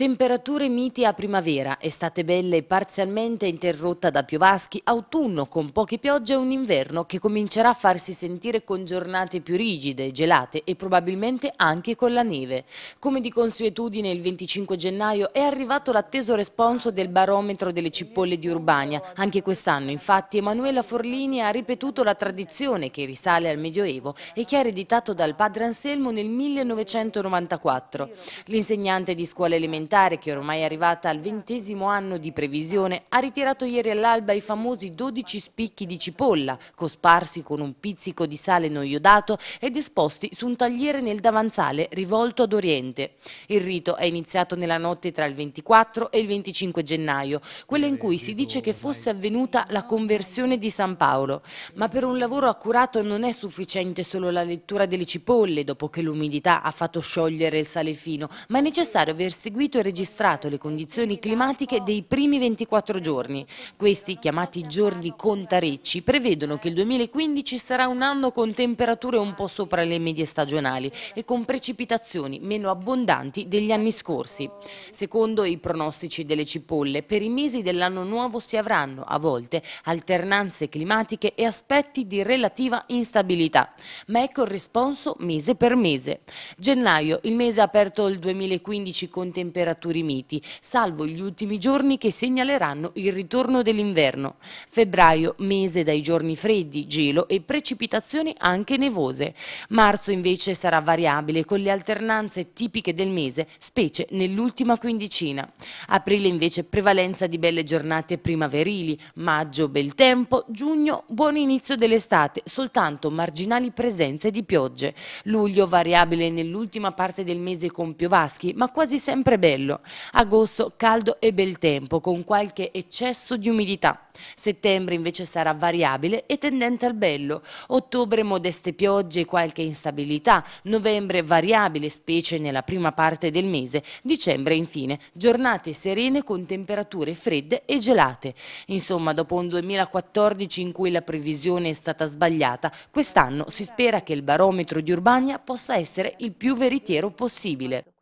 Temperature miti a primavera, estate belle parzialmente interrotta da piovaschi, autunno con poche piogge e un inverno che comincerà a farsi sentire con giornate più rigide, gelate e probabilmente anche con la neve. Come di consuetudine il 25 gennaio è arrivato l'atteso responso del barometro delle cipolle di Urbania. Anche quest'anno infatti Emanuela Forlini ha ripetuto la tradizione che risale al Medioevo e che ha ereditato dal padre Anselmo nel 1994. L'insegnante di scuola elementare parlamentare, che ormai è arrivata al ventesimo anno di previsione, ha ritirato ieri all'alba i famosi 12 spicchi di cipolla, cosparsi con un pizzico di sale noiodato ed esposti su un tagliere nel davanzale rivolto ad oriente. Il rito è iniziato nella notte tra il 24 e il 25 gennaio, quella in cui si dice che fosse avvenuta la conversione di San Paolo. Ma per un lavoro accurato non è sufficiente solo la lettura delle cipolle, dopo che l'umidità ha fatto sciogliere il sale fino, ma è necessario aver seguito ha registrato le condizioni climatiche dei primi 24 giorni. Questi, chiamati giorni contarecci, prevedono che il 2015 sarà un anno con temperature un po' sopra le medie stagionali e con precipitazioni meno abbondanti degli anni scorsi. Secondo i pronostici delle cipolle, per i mesi dell'anno nuovo si avranno, a volte, alternanze climatiche e aspetti di relativa instabilità, ma ecco il corrisponso mese per mese. Gennaio, il mese aperto il 2015 con temperature temperature miti, salvo gli ultimi giorni che segnaleranno il ritorno dell'inverno. Febbraio, mese dai giorni freddi, gelo e precipitazioni anche nevose. Marzo invece sarà variabile con le alternanze tipiche del mese, specie nell'ultima quindicina. Aprile invece prevalenza di belle giornate primaverili, maggio bel tempo, giugno buon inizio dell'estate, soltanto marginali presenze di piogge. Luglio variabile nell'ultima parte del mese con piovaschi, ma quasi sempre belle Bello. Agosto caldo e bel tempo con qualche eccesso di umidità. Settembre invece sarà variabile e tendente al bello. Ottobre modeste piogge e qualche instabilità. Novembre variabile, specie nella prima parte del mese. Dicembre infine giornate serene con temperature fredde e gelate. Insomma, dopo un 2014 in cui la previsione è stata sbagliata, quest'anno si spera che il barometro di Urbania possa essere il più veritiero possibile.